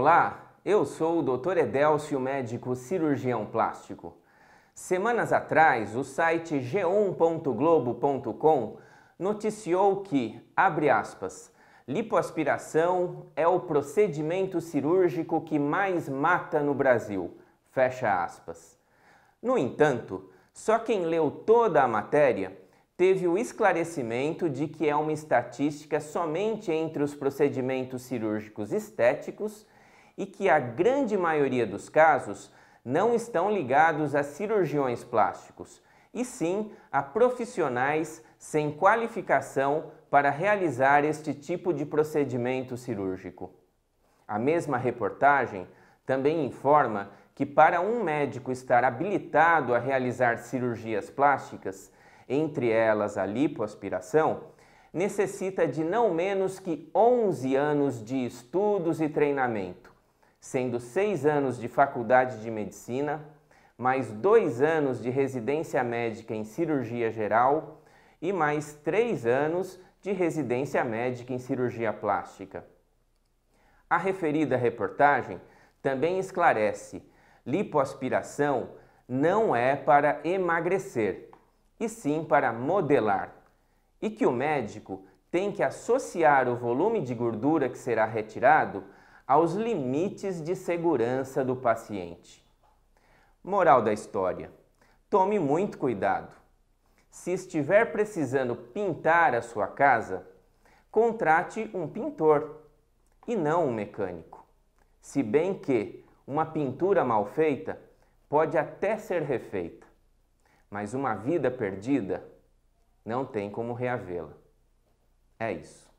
Olá, eu sou o Dr. Edelcio, médico cirurgião plástico. Semanas atrás, o site g1.globo.com noticiou que, abre aspas, lipoaspiração é o procedimento cirúrgico que mais mata no Brasil, fecha aspas. No entanto, só quem leu toda a matéria teve o esclarecimento de que é uma estatística somente entre os procedimentos cirúrgicos estéticos e que a grande maioria dos casos não estão ligados a cirurgiões plásticos, e sim a profissionais sem qualificação para realizar este tipo de procedimento cirúrgico. A mesma reportagem também informa que, para um médico estar habilitado a realizar cirurgias plásticas, entre elas a lipoaspiração, necessita de não menos que 11 anos de estudos e treinamento, sendo seis anos de faculdade de medicina, mais dois anos de residência médica em cirurgia geral e mais três anos de residência médica em cirurgia plástica. A referida reportagem também esclarece: lipoaspiração não é para emagrecer, e sim para modelar, e que o médico tem que associar o volume de gordura que será retirado aos limites de segurança do paciente. Moral da história: tome muito cuidado. Se estiver precisando pintar a sua casa, contrate um pintor e não um mecânico. Se bem que uma pintura mal feita pode até ser refeita, mas uma vida perdida não tem como reavê-la. É isso.